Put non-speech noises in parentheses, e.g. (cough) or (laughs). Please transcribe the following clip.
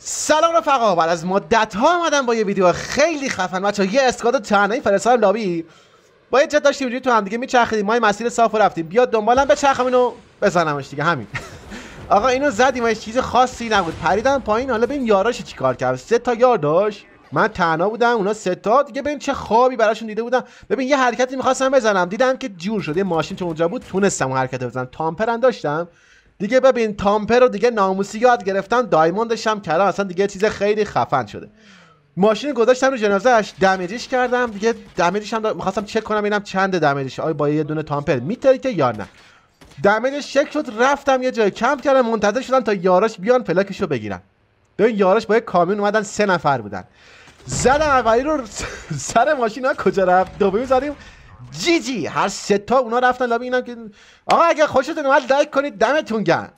سلام رفقا بعد از مدت ها آمدم با یه ویدیو خیلی خفن بچا یه اسکواد تنهای فرستادم لابی با یه چت داشتیم تو هم دیگه میچرخیدیم ما مسیر صاف رفتیم بیاد دنبالم بچرخم اینو بزنمش دیگه همین (laughs) آقا اینو زدیم ماش چیز خاصی نبود پریدم پایین حالا ببین یاراش چیکار کرد سه تا یار داشت من تنها بودم اونا سه تا دیگه ببین چه خوابی براشون دیده بودم ببین یه حرکتی میخواستم بزنم دیدم که جور شده ماشین تو اونجا بود تونستم حرکت بزنم تامپرن داشتم دیگه ببین تامپر رو دیگه ناموسی یاد گرفتن دایموندش هم کردن اصلا دیگه چیز خیلی خفن شده ماشین گذاشتم رو جنازهش دمیجش کردم دیگه دمیجش هم دا... میخواستم چک کنم اینم چند دمیجش آیا با یه دونه تامپر که یا نه دمیجش چک شد رفتم یه جای کم کردم منتظر شدم تا یاراش بیان پلاکشو رو بگیرن ببین یاراش با یه کامیون اومدن سه نفر بودن زدم اولی رو سر ماشین ها کجا رفت دوباره زدیم جی جی هر سه تا اونا رفتن لابی اینا که آقا اگه خوشتون اومد لایک کنید دمتون گرم